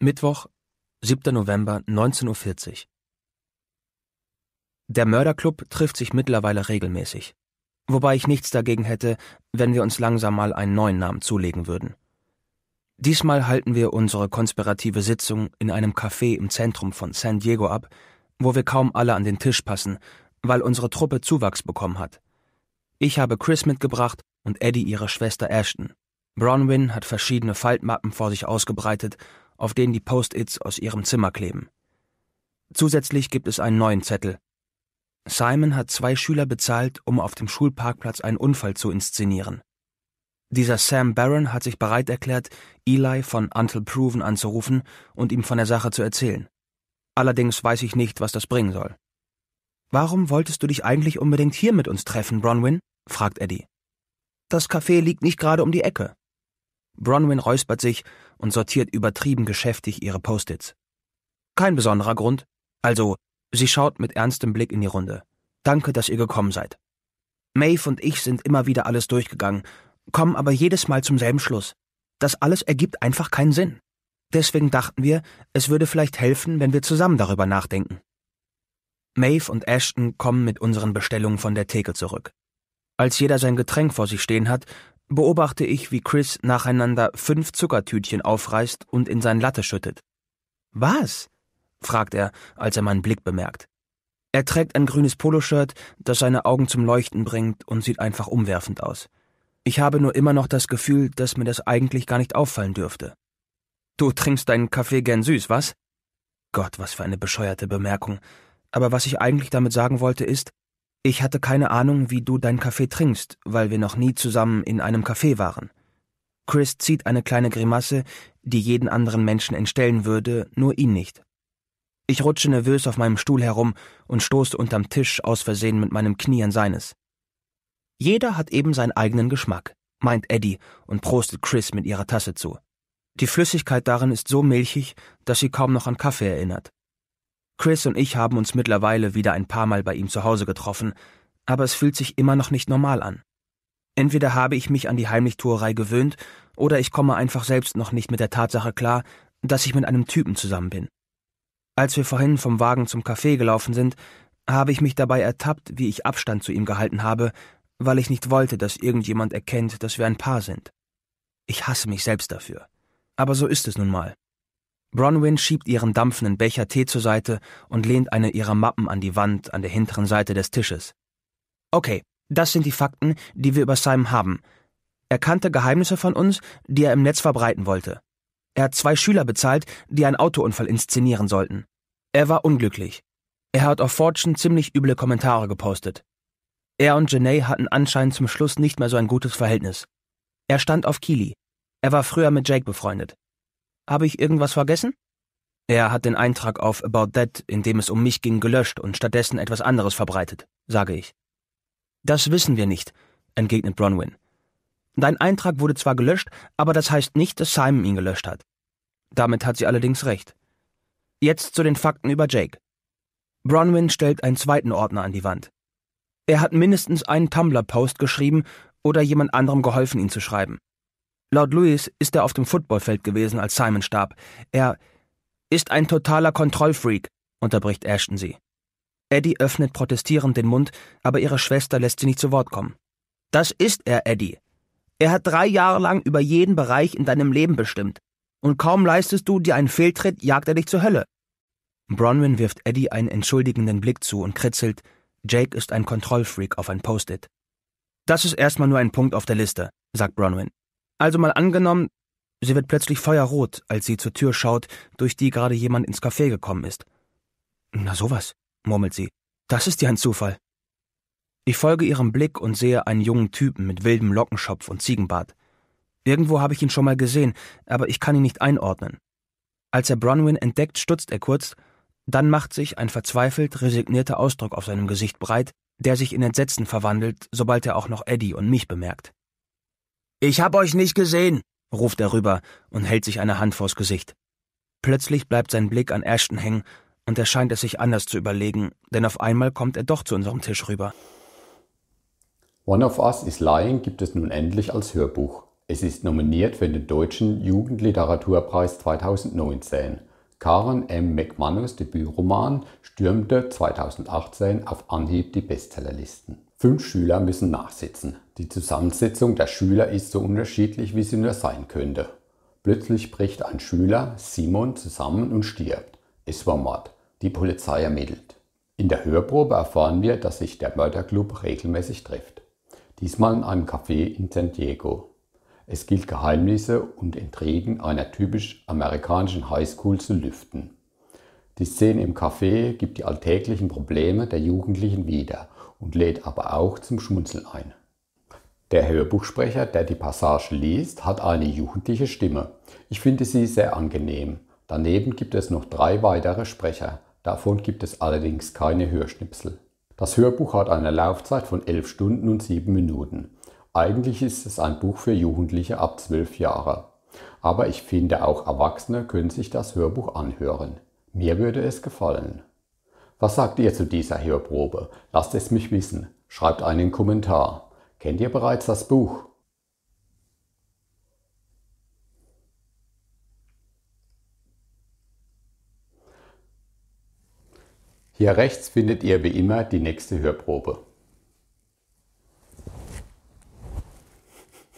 Mittwoch, 7. November, 19.40 Uhr. Der Mörderclub trifft sich mittlerweile regelmäßig. Wobei ich nichts dagegen hätte, wenn wir uns langsam mal einen neuen Namen zulegen würden. Diesmal halten wir unsere konspirative Sitzung in einem Café im Zentrum von San Diego ab, wo wir kaum alle an den Tisch passen, weil unsere Truppe Zuwachs bekommen hat. Ich habe Chris mitgebracht und Eddie ihre Schwester Ashton. Bronwyn hat verschiedene Faltmappen vor sich ausgebreitet auf denen die Post-its aus ihrem Zimmer kleben. Zusätzlich gibt es einen neuen Zettel. Simon hat zwei Schüler bezahlt, um auf dem Schulparkplatz einen Unfall zu inszenieren. Dieser Sam Barron hat sich bereit erklärt, Eli von Until Proven anzurufen und ihm von der Sache zu erzählen. Allerdings weiß ich nicht, was das bringen soll. Warum wolltest du dich eigentlich unbedingt hier mit uns treffen, Bronwyn? fragt Eddie. Das Café liegt nicht gerade um die Ecke. Bronwyn räuspert sich und sortiert übertrieben geschäftig ihre Post-its. Kein besonderer Grund. Also, sie schaut mit ernstem Blick in die Runde. Danke, dass ihr gekommen seid. Maeve und ich sind immer wieder alles durchgegangen, kommen aber jedes Mal zum selben Schluss. Das alles ergibt einfach keinen Sinn. Deswegen dachten wir, es würde vielleicht helfen, wenn wir zusammen darüber nachdenken. Maeve und Ashton kommen mit unseren Bestellungen von der Theke zurück. Als jeder sein Getränk vor sich stehen hat, beobachte ich, wie Chris nacheinander fünf Zuckertütchen aufreißt und in sein Latte schüttet. Was? fragt er, als er meinen Blick bemerkt. Er trägt ein grünes Poloshirt, das seine Augen zum Leuchten bringt und sieht einfach umwerfend aus. Ich habe nur immer noch das Gefühl, dass mir das eigentlich gar nicht auffallen dürfte. Du trinkst deinen Kaffee gern süß, was? Gott, was für eine bescheuerte Bemerkung. Aber was ich eigentlich damit sagen wollte ist, ich hatte keine Ahnung, wie du deinen Kaffee trinkst, weil wir noch nie zusammen in einem Kaffee waren. Chris zieht eine kleine Grimasse, die jeden anderen Menschen entstellen würde, nur ihn nicht. Ich rutsche nervös auf meinem Stuhl herum und stoße unterm Tisch aus Versehen mit meinem Knie an seines. Jeder hat eben seinen eigenen Geschmack, meint Eddie und prostet Chris mit ihrer Tasse zu. Die Flüssigkeit darin ist so milchig, dass sie kaum noch an Kaffee erinnert. Chris und ich haben uns mittlerweile wieder ein paar Mal bei ihm zu Hause getroffen, aber es fühlt sich immer noch nicht normal an. Entweder habe ich mich an die Heimlichtuerei gewöhnt, oder ich komme einfach selbst noch nicht mit der Tatsache klar, dass ich mit einem Typen zusammen bin. Als wir vorhin vom Wagen zum Café gelaufen sind, habe ich mich dabei ertappt, wie ich Abstand zu ihm gehalten habe, weil ich nicht wollte, dass irgendjemand erkennt, dass wir ein Paar sind. Ich hasse mich selbst dafür. Aber so ist es nun mal. Bronwyn schiebt ihren dampfenden Becher Tee zur Seite und lehnt eine ihrer Mappen an die Wand an der hinteren Seite des Tisches. Okay, das sind die Fakten, die wir über Simon haben. Er kannte Geheimnisse von uns, die er im Netz verbreiten wollte. Er hat zwei Schüler bezahlt, die einen Autounfall inszenieren sollten. Er war unglücklich. Er hat auf Fortune ziemlich üble Kommentare gepostet. Er und Janae hatten anscheinend zum Schluss nicht mehr so ein gutes Verhältnis. Er stand auf Kili. Er war früher mit Jake befreundet. Habe ich irgendwas vergessen? Er hat den Eintrag auf About That, in dem es um mich ging, gelöscht und stattdessen etwas anderes verbreitet, sage ich. Das wissen wir nicht, entgegnet Bronwyn. Dein Eintrag wurde zwar gelöscht, aber das heißt nicht, dass Simon ihn gelöscht hat. Damit hat sie allerdings recht. Jetzt zu den Fakten über Jake. Bronwyn stellt einen zweiten Ordner an die Wand. Er hat mindestens einen Tumblr-Post geschrieben oder jemand anderem geholfen, ihn zu schreiben. Laut Louis ist er auf dem Footballfeld gewesen, als Simon starb. Er ist ein totaler Kontrollfreak, unterbricht Ashton sie. Eddie öffnet protestierend den Mund, aber ihre Schwester lässt sie nicht zu Wort kommen. Das ist er, Eddie. Er hat drei Jahre lang über jeden Bereich in deinem Leben bestimmt. Und kaum leistest du dir einen Fehltritt, jagt er dich zur Hölle. Bronwyn wirft Eddie einen entschuldigenden Blick zu und kritzelt, Jake ist ein Kontrollfreak auf ein Post-it. Das ist erstmal nur ein Punkt auf der Liste, sagt Bronwyn. Also mal angenommen, sie wird plötzlich feuerrot, als sie zur Tür schaut, durch die gerade jemand ins Café gekommen ist. Na sowas, murmelt sie. Das ist ja ein Zufall. Ich folge ihrem Blick und sehe einen jungen Typen mit wildem Lockenschopf und Ziegenbart. Irgendwo habe ich ihn schon mal gesehen, aber ich kann ihn nicht einordnen. Als er Bronwyn entdeckt, stutzt er kurz, dann macht sich ein verzweifelt resignierter Ausdruck auf seinem Gesicht breit, der sich in Entsetzen verwandelt, sobald er auch noch Eddie und mich bemerkt. Ich hab euch nicht gesehen, ruft er rüber und hält sich eine Hand vors Gesicht. Plötzlich bleibt sein Blick an Ashton hängen und er scheint es sich anders zu überlegen, denn auf einmal kommt er doch zu unserem Tisch rüber. One of Us is Lying gibt es nun endlich als Hörbuch. Es ist nominiert für den Deutschen Jugendliteraturpreis 2019. Karen M. McManus Debütroman stürmte 2018 auf Anhieb die Bestsellerlisten. Fünf Schüler müssen nachsitzen. Die Zusammensetzung der Schüler ist so unterschiedlich, wie sie nur sein könnte. Plötzlich bricht ein Schüler, Simon, zusammen und stirbt. Es war Mord. Die Polizei ermittelt. In der Hörprobe erfahren wir, dass sich der Mörderclub regelmäßig trifft. Diesmal in einem Café in San Diego. Es gilt Geheimnisse und Intrigen einer typisch amerikanischen Highschool zu lüften. Die Szene im Café gibt die alltäglichen Probleme der Jugendlichen wieder und lädt aber auch zum Schmunzeln ein. Der Hörbuchsprecher, der die Passage liest, hat eine jugendliche Stimme. Ich finde sie sehr angenehm. Daneben gibt es noch drei weitere Sprecher. Davon gibt es allerdings keine Hörschnipsel. Das Hörbuch hat eine Laufzeit von 11 Stunden und 7 Minuten. Eigentlich ist es ein Buch für Jugendliche ab 12 Jahre. Aber ich finde, auch Erwachsene können sich das Hörbuch anhören. Mir würde es gefallen. Was sagt ihr zu dieser Hörprobe? Lasst es mich wissen. Schreibt einen Kommentar. Kennt ihr bereits das Buch? Hier rechts findet ihr wie immer die nächste Hörprobe.